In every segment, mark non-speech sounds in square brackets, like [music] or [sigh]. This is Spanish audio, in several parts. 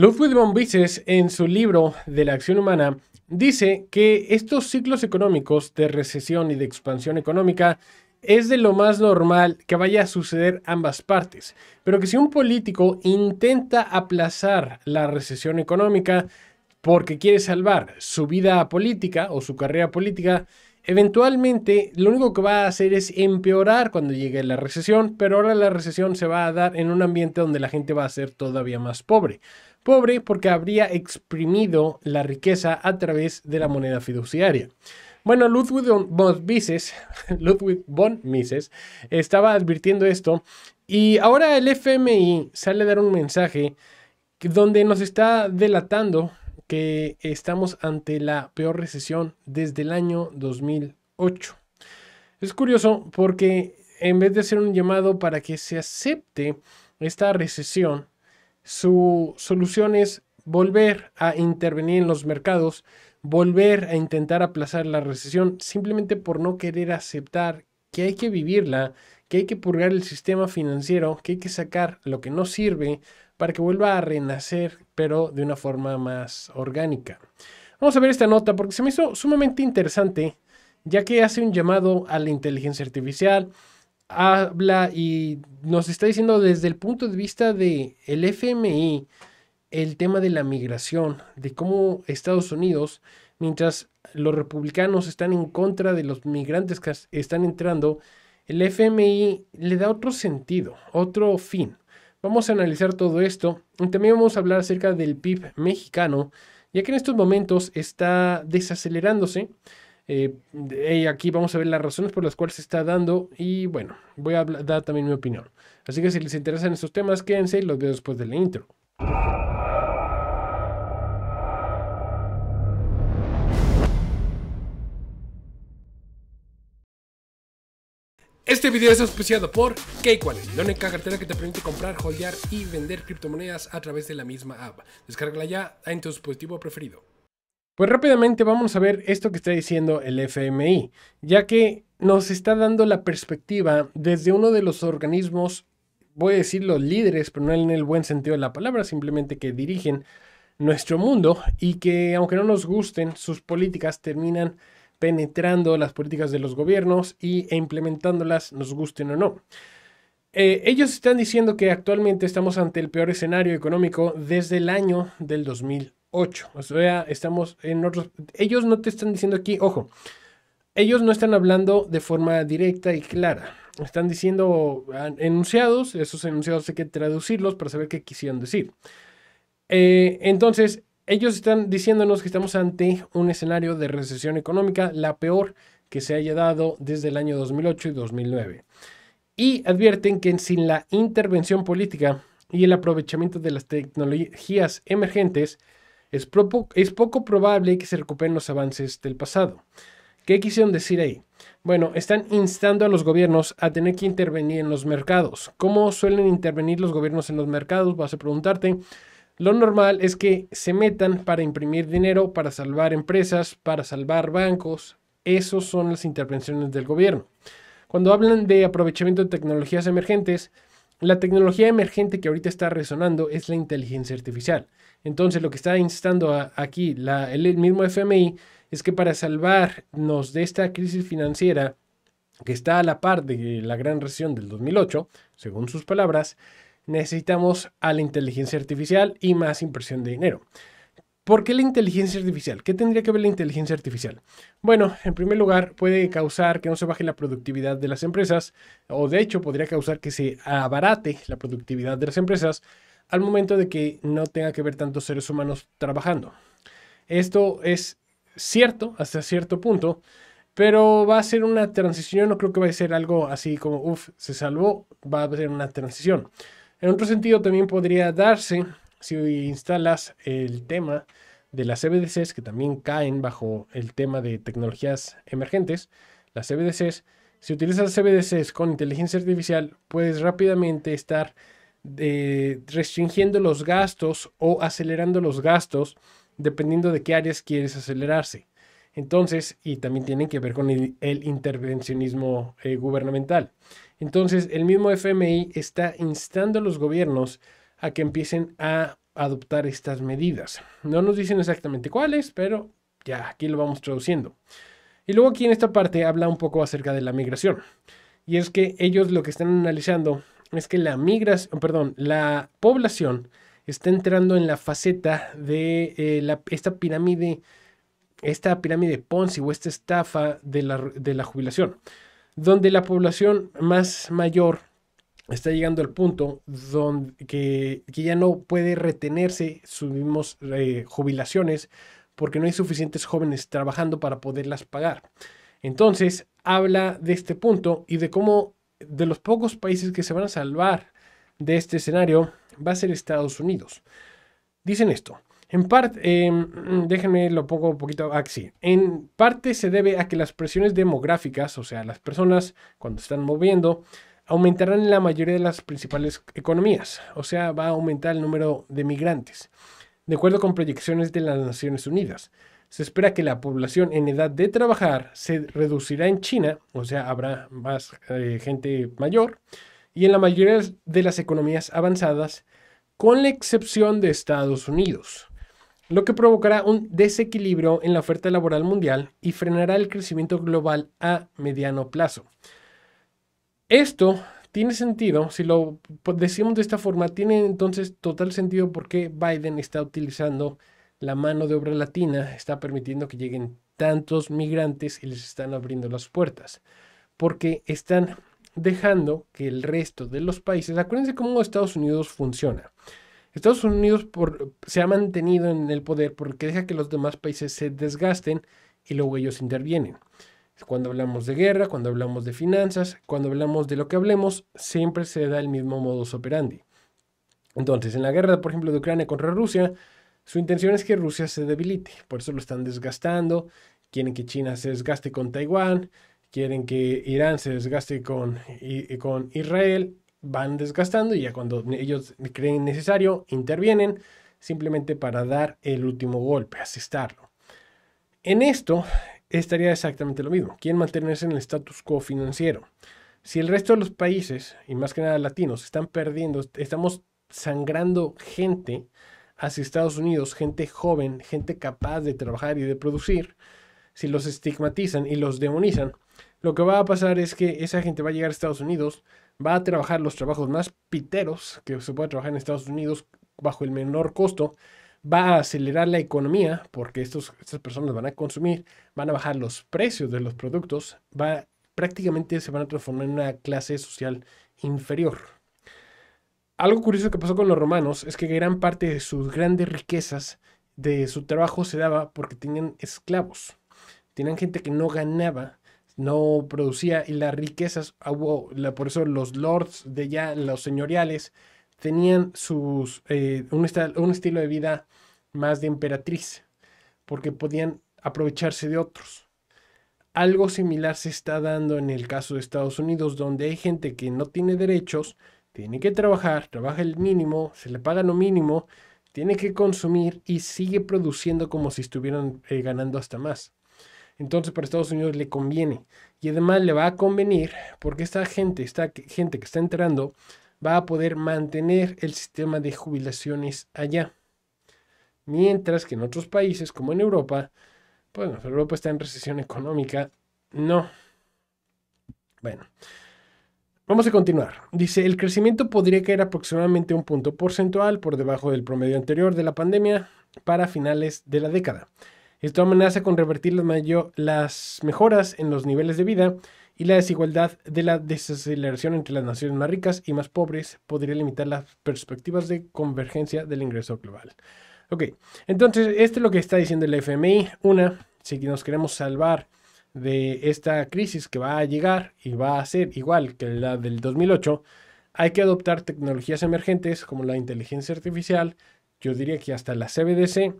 Ludwig von en su libro de la acción humana, dice que estos ciclos económicos de recesión y de expansión económica es de lo más normal que vaya a suceder ambas partes, pero que si un político intenta aplazar la recesión económica porque quiere salvar su vida política o su carrera política, eventualmente lo único que va a hacer es empeorar cuando llegue la recesión, pero ahora la recesión se va a dar en un ambiente donde la gente va a ser todavía más pobre pobre porque habría exprimido la riqueza a través de la moneda fiduciaria. Bueno, Ludwig von [laughs] Mises, estaba advirtiendo esto y ahora el FMI sale a dar un mensaje donde nos está delatando que estamos ante la peor recesión desde el año 2008. Es curioso porque en vez de hacer un llamado para que se acepte esta recesión, su solución es volver a intervenir en los mercados, volver a intentar aplazar la recesión, simplemente por no querer aceptar que hay que vivirla, que hay que purgar el sistema financiero, que hay que sacar lo que no sirve para que vuelva a renacer, pero de una forma más orgánica. Vamos a ver esta nota porque se me hizo sumamente interesante, ya que hace un llamado a la inteligencia artificial, habla y nos está diciendo desde el punto de vista de el FMI el tema de la migración, de cómo Estados Unidos, mientras los republicanos están en contra de los migrantes que están entrando, el FMI le da otro sentido, otro fin. Vamos a analizar todo esto y también vamos a hablar acerca del PIB mexicano, ya que en estos momentos está desacelerándose eh, y aquí vamos a ver las razones por las cuales se está dando y bueno, voy a dar también mi opinión. Así que si les interesan estos temas, quédense y los veo después de la intro. Este video es auspiciado por KCoin, la única cartera que te permite comprar, holdear y vender criptomonedas a través de la misma app. Descárgala ya en tu dispositivo preferido. Pues rápidamente vamos a ver esto que está diciendo el FMI, ya que nos está dando la perspectiva desde uno de los organismos, voy a decir los líderes, pero no en el buen sentido de la palabra, simplemente que dirigen nuestro mundo y que aunque no nos gusten, sus políticas terminan penetrando las políticas de los gobiernos e implementándolas, nos gusten o no. Eh, ellos están diciendo que actualmente estamos ante el peor escenario económico desde el año del 2000. O sea, estamos en otros... Ellos no te están diciendo aquí, ojo, ellos no están hablando de forma directa y clara. Están diciendo enunciados, esos enunciados hay que traducirlos para saber qué quisieron decir. Eh, entonces, ellos están diciéndonos que estamos ante un escenario de recesión económica, la peor que se haya dado desde el año 2008 y 2009. Y advierten que sin la intervención política y el aprovechamiento de las tecnologías emergentes, es, poco, probable que se recuperen los avances del pasado. ¿Qué quisieron decir ahí? Bueno, están instando a los gobiernos a tener que intervenir en los mercados. ¿Cómo suelen intervenir los gobiernos en los mercados? Vas a preguntarte. Lo normal es que se metan para imprimir dinero, para salvar empresas, para salvar bancos. Esas son las intervenciones del gobierno. Cuando hablan de aprovechamiento de tecnologías emergentes, la tecnología emergente que ahorita está resonando es la inteligencia artificial. Entonces, lo que está instando aquí el mismo FMI es que para salvarnos de esta crisis financiera que está a la par de la gran recesión del 2008, según sus palabras, necesitamos a la inteligencia artificial y más impresión de dinero. ¿Por qué la inteligencia artificial? ¿Qué tendría que ver la inteligencia artificial? Bueno, en primer lugar, puede causar que no se baje la productividad de las empresas, o de hecho podría causar que se abarate la productividad de las empresas, al momento de que no tenga que ver tantos seres humanos trabajando. Esto es cierto hasta cierto punto, pero va a ser una transición, no creo que vaya a ser algo así como, uff, se salvó, va a ser una transición. En otro sentido también podría darse si instalas el tema de las CBDCs e que también caen bajo el tema de tecnologías emergentes, las CBDCs, e si utilizas CBDCs e con inteligencia artificial, puedes rápidamente estar restringiendo los gastos o acelerando los gastos dependiendo de qué áreas quieres acelerarse. Entonces, y también tienen que ver con el, intervencionismo eh, gubernamental. Entonces, el mismo FMI está instando a los gobiernos a que empiecen a adoptar estas medidas. No nos dicen exactamente cuáles, pero ya aquí lo vamos traduciendo. Y luego aquí en esta parte habla un poco acerca de la migración. Y es que ellos lo que están analizando es que la migración, perdón, la población está entrando en la faceta de eh, la, esta pirámide, esta pirámide Ponzi o esta estafa de la, de la jubilación, donde la población más mayor está llegando al punto donde que, ya no puede retenerse sus eh, jubilaciones porque no hay suficientes jóvenes trabajando para poderlas pagar. Entonces, habla de este punto y de cómo de los pocos países que se van a salvar de este escenario va a ser Estados Unidos. Dicen esto. En parte, em, mm, déjenme lo pongo un poquito así. Ah, en parte se debe a que las presiones demográficas, o sea, las personas cuando están moviendo, aumentarán en la mayoría de las principales economías. O sea, va a aumentar el número de migrantes, de acuerdo con proyecciones de las Naciones Unidas. Se espera que la población en edad de trabajar se reducirá en China, o sea, habrá más eh, gente mayor, y en la mayoría de las economías avanzadas, con la excepción de Estados Unidos, lo que provocará un desequilibrio en la oferta laboral mundial y frenará el crecimiento global a mediano plazo. Esto tiene sentido, si lo decimos de esta forma, tiene entonces total sentido por qué Biden está utilizando la mano de obra latina está permitiendo que lleguen tantos migrantes y les están abriendo las puertas, porque están dejando que el resto de los países, acuérdense cómo Estados Unidos funciona. Estados Unidos se ha mantenido en el poder porque deja que los demás países se desgasten y luego ellos intervienen. Cuando hablamos de guerra, cuando hablamos de finanzas, cuando hablamos de lo que hablemos, siempre se da el mismo modus operandi. Entonces, en la guerra, por ejemplo, de Ucrania contra Rusia, su intención es que Rusia se debilite, por eso lo están desgastando, quieren que China se desgaste con Taiwán, quieren que Irán se desgaste con, eh, con Israel, van desgastando y ya cuando ellos creen necesario, intervienen simplemente para dar el último golpe, asestarlo. En esto estaría exactamente lo mismo, quieren mantenerse en el status quo financiero. Si el resto de los países, y más que nada latinos, están perdiendo, estamos sangrando gente, hacia Estados Unidos, gente joven, gente capaz de trabajar y de producir, si los estigmatizan y los demonizan, lo que va a pasar es que esa gente va a llegar a Estados Unidos, va a trabajar los trabajos más piteros que se puede trabajar en Estados Unidos bajo el menor costo, va a acelerar la economía porque estos, estas personas van a consumir, van a bajar los precios de los productos, va, prácticamente se van a transformar en una clase social inferior algo curioso que pasó con los romanos es que gran parte de sus grandes riquezas de su trabajo se daba porque tenían esclavos. Tenían gente que no ganaba, no producía y las riquezas, por eso los lords de ya, los señoriales, tenían sus, eh, un estilo de vida más de emperatriz, porque podían aprovecharse de otros. Algo similar se está dando en el caso de Estados Unidos, donde hay gente que no tiene derechos, tiene que trabajar, trabaja el mínimo, se le paga lo mínimo, tiene que consumir y sigue produciendo como si estuvieran eh, ganando hasta más. Entonces para Estados Unidos le conviene y además le va a convenir porque esta gente, esta gente que está entrando va a poder mantener el sistema de jubilaciones allá. Mientras que en otros países como en Europa, bueno, pues, Europa está en recesión económica, no. Bueno, Vamos a continuar. Dice, el crecimiento podría caer aproximadamente un punto porcentual por debajo del promedio anterior de la pandemia para finales de la década. Esto amenaza con revertir las mejoras en los niveles de vida y la desigualdad de la desaceleración entre las naciones más ricas y más pobres podría limitar las perspectivas de convergencia del ingreso global. Ok, entonces esto es lo que está diciendo el FMI. Una, si nos queremos salvar de esta crisis que va a llegar y va a ser igual que la del 2008, hay que adoptar tecnologías emergentes como la inteligencia artificial, yo diría que hasta la CBDC.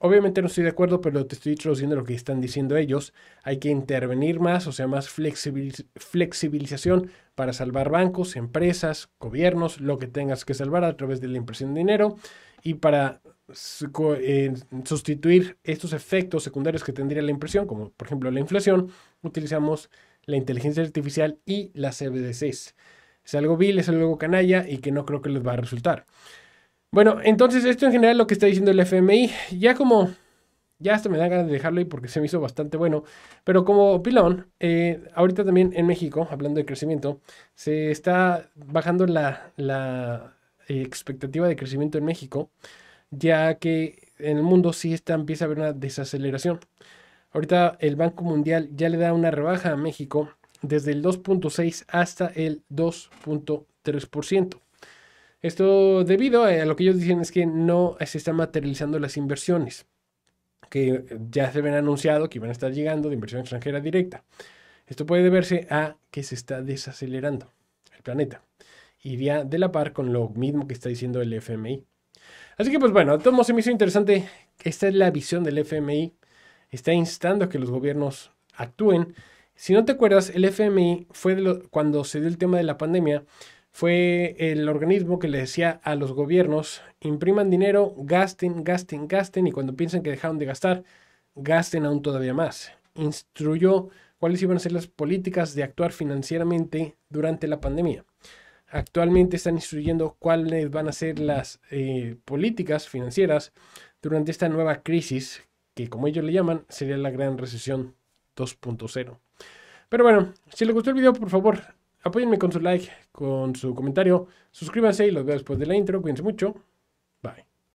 Obviamente no estoy de acuerdo, pero te estoy traduciendo lo que están diciendo ellos. Hay que intervenir más, o sea, más flexibilización para salvar bancos, empresas, gobiernos, lo que tengas que salvar a través de la impresión de dinero y para sustituir estos efectos secundarios que tendría la impresión, como por ejemplo la inflación, utilizamos la inteligencia artificial y las CBDCs. Es algo vil, es algo canalla y que no creo que les va a resultar. Bueno, entonces esto en general lo que está diciendo el FMI, ya como, ya hasta me da ganas de dejarlo ahí porque se me hizo bastante bueno, pero como pilón, eh, ahorita también en México, hablando de crecimiento, se está bajando la, la eh, expectativa de crecimiento en México ya que en el mundo sí está, empieza a haber una desaceleración. Ahorita el Banco Mundial ya le da una rebaja a México desde el 2.6 hasta el 2.3%. Esto debido a lo que ellos dicen es que no se están materializando las inversiones que ya se ven anunciado que iban a estar llegando de inversión extranjera directa. Esto puede deberse a que se está desacelerando el planeta. Iría de la par con lo mismo que está diciendo el FMI. Así que pues bueno, todo se me hizo interesante. Esta es la visión del FMI. Está instando a que los gobiernos actúen. Si no te acuerdas, el FMI fue cuando se dio el tema de la pandemia, fue el organismo que le decía a los gobiernos, impriman dinero, gasten, gasten, gasten, y cuando piensen que dejaron de gastar, gasten aún todavía más. Instruyó cuáles iban a ser las políticas de actuar financieramente durante la pandemia. Actualmente están instruyendo cuáles van a ser las eh, políticas financieras durante esta nueva crisis, que como ellos le llaman, sería la Gran Recesión 2.0. Pero bueno, si les gustó el video, por favor, apóyenme con su like, con su comentario, suscríbanse y los veo después de la intro. Cuídense mucho.